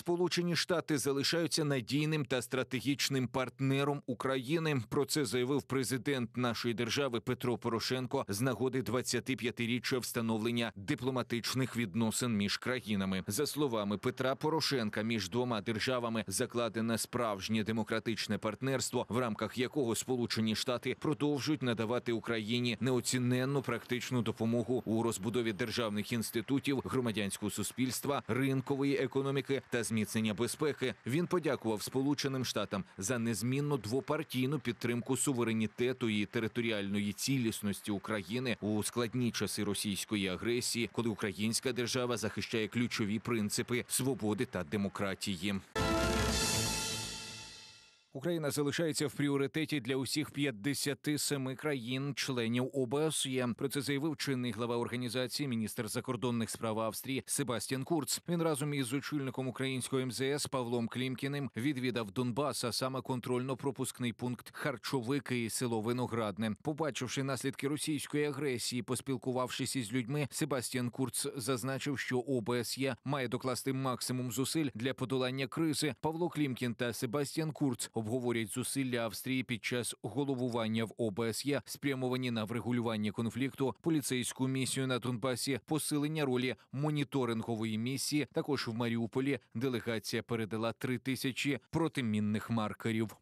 Сполучені Штати залишаються надійним та стратегічним партнером України. Про це заявив президент нашої держави Петро Порошенко з нагоди 25-річчя встановлення дипломатичних відносин між країнами. За словами Петра Порошенка, між двома державами закладене справжнє демократичне партнерство, в рамках якого Сполучені Штати продовжують надавати Україні неоціненну практичну допомогу у розбудові державних інститутів, громадянського суспільства, ринкової економіки та зміцнення безпеки він подякував Сполученим Штатам за незмінну двопартійну підтримку суверенітету і територіальної цілісності України у складні часи російської агресії, коли українська держава захищає ключові принципи свободи та демократії. Україна залишається в пріоритеті для усіх 57 країн-членів ОБСЄ. Про це заявив чинний глава організації, міністр закордонних справ Австрії Себастьян Курц. Він разом із очільником українського МЗС Павлом Клімкіним відвідав Донбас, а саме контрольно-пропускний пункт Харчовики і село Виноградне. Побачивши наслідки російської агресії, поспілкувавшись із людьми, Себастьян Курц зазначив, що ОБСЄ має докласти максимум зусиль для подолання кризи. Павло Клімкін та Себастьян Курц обговорять зусилля Австрії під час головування в ОБСЄ, спрямовані на врегулювання конфлікту, поліцейську місію на Донбасі, посилення ролі моніторингової місії. Також в Маріуполі делегація передала три тисячі протимінних маркерів.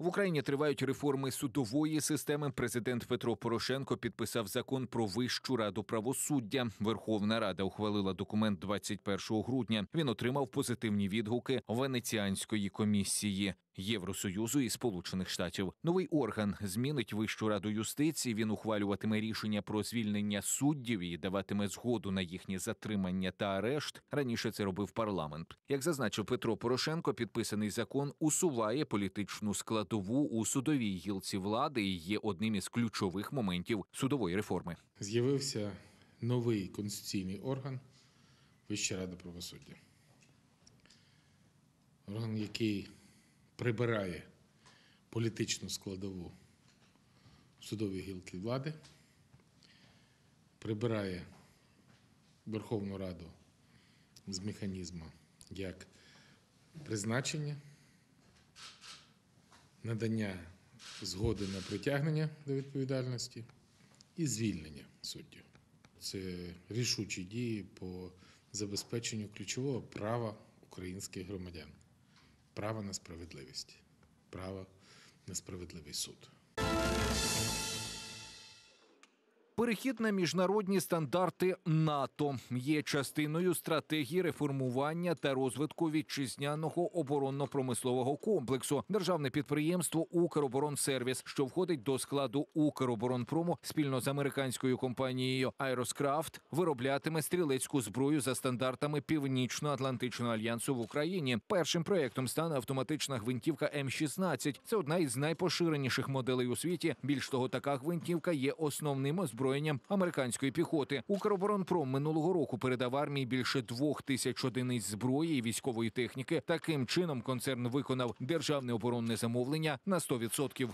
В Україні тривають реформи судової системи. Президент Петро Порошенко підписав закон про Вищу раду правосуддя. Верховна Рада ухвалила документ 21 грудня. Він отримав позитивні відгуки Венеціанської комісії. Євросоюзу і Сполучених Штатів новий орган змінить Вищу раду юстиції. Він ухвалюватиме рішення про звільнення суддів і даватиме згоду на їхнє затримання та арешт. Раніше це робив парламент. Як зазначив Петро Порошенко, підписаний закон усуває політичну складу складову у судовій гілці влади і є одним із ключових моментів судової реформи. З'явився новий конституційний орган Вища рада правосуддя. Орган, який прибирає політичну складову судової гілки влади, прибирає Верховну Раду з механізму як призначення надання згоди на притягнення до відповідальності і звільнення суддів. Це рішучі дії по забезпеченню ключового права українських громадян, права на справедливість, права на справедливий суд. Перехід на міжнародні стандарти НАТО є частиною стратегії реформування та розвитку вітчизняного оборонно-промислового комплексу. Державне підприємство Укроборонсервіс, що входить до складу Укроборонпрому спільно з американською компанією Айроскрафт, вироблятиме стрілецьку зброю за стандартами Північно-Атлантичного альянсу в Україні. Першим проектом стане автоматична гвинтівка М 16 Це одна із найпоширеніших моделей у світі. Більш того, така гвинтівка є основним озброєнням озброєнням американської піхоти. Укроборонпром минулого року передав армії більше двох тисяч одиниць зброї і військової техніки. Таким чином концерн виконав державне оборонне замовлення на 100%.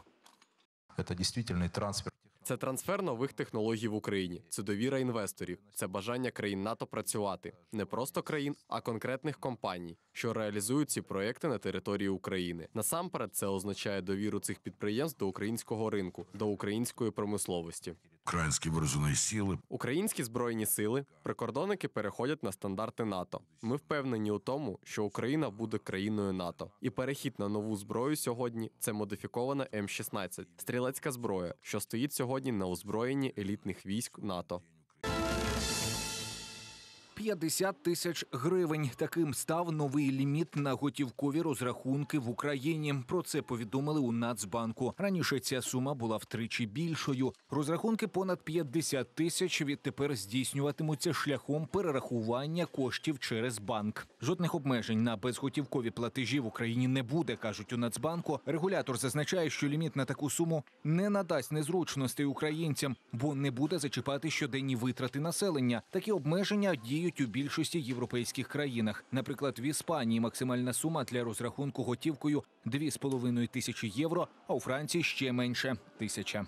Це действительный трансфер це трансфер нових технологій в Україні, це довіра інвесторів, це бажання країн НАТО працювати не просто країн, а конкретних компаній, що реалізують ці проекти на території України. Насамперед, це означає довіру цих підприємств до українського ринку, до української промисловості. Українські вооружені сили, українські збройні сили, прикордонники переходять на стандарти НАТО. Ми впевнені у тому, що Україна буде країною НАТО, і перехід на нову зброю сьогодні це модифікована М 16 стрілецька зброя, що стоїть сьогодні сьогодні на озброєнні елітних військ НАТО. 50 тисяч гривень. Таким став новий ліміт на готівкові розрахунки в Україні. Про це повідомили у Нацбанку. Раніше ця сума була втричі більшою. Розрахунки понад 50 тисяч відтепер здійснюватимуться шляхом перерахування коштів через банк. Жодних обмежень на безготівкові платежі в Україні не буде, кажуть у Нацбанку. Регулятор зазначає, що ліміт на таку суму не надасть незручностей українцям, бо не буде зачіпати щоденні витрати населення. Такі обмеження діють діють у більшості європейських країнах. Наприклад, в Іспанії максимальна сума для розрахунку готівкою 2,5 тисячі євро, а у Франції ще менше тисяча.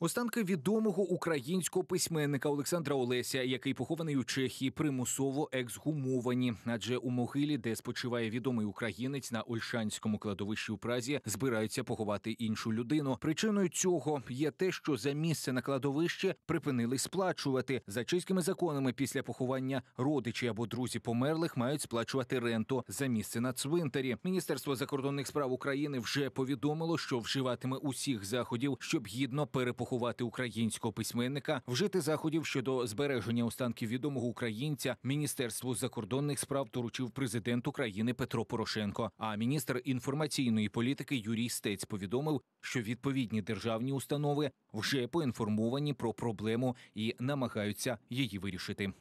Останки відомого українського письменника Олександра Олеся, який похований у Чехії, примусово ексгумовані, адже у могилі, де спочиває відомий українець на Ольшанському кладовищі у Празі, збираються поховати іншу людину. Причиною цього є те, що за місце на кладовище припинили сплачувати за чеськими законами. Після поховання родичі або друзі померлих мають сплачувати ренту за місце на цвинтарі. Міністерство закордонних справ України вже повідомило, що вживатиме усіх заходів, щоб гідно перепоховати поховати українського письменника, вжити заходів щодо збереження останків відомого українця. Міністерству закордонних справ доручив президент України Петро Порошенко. А міністр інформаційної політики Юрій Стець повідомив, що відповідні державні установи вже поінформовані про проблему і намагаються її вирішити.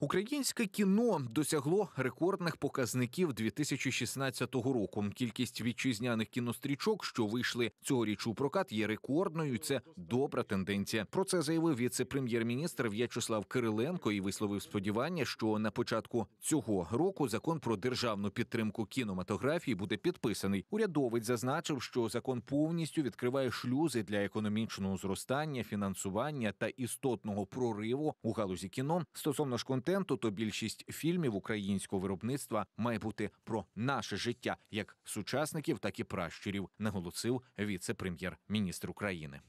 Українське кіно досягло рекордних показників 2016 року. Кількість вітчизняних кінострічок, що вийшли цьогоріч у прокат, є рекордною. Це добра тенденція. Про це заявив віце-прем'єр-міністр В'ячеслав Кириленко і висловив сподівання, що на початку цього року закон про державну підтримку кінематографії буде підписаний. Урядовець зазначив, що закон повністю відкриває шлюзи для економічного зростання, фінансування та істотного прориву у галузі кіно стосовно ж контенту, то більшість фільмів українського виробництва має бути про наше життя як сучасників, так і пращурів, наголосив віце-прем'єр-міністр України.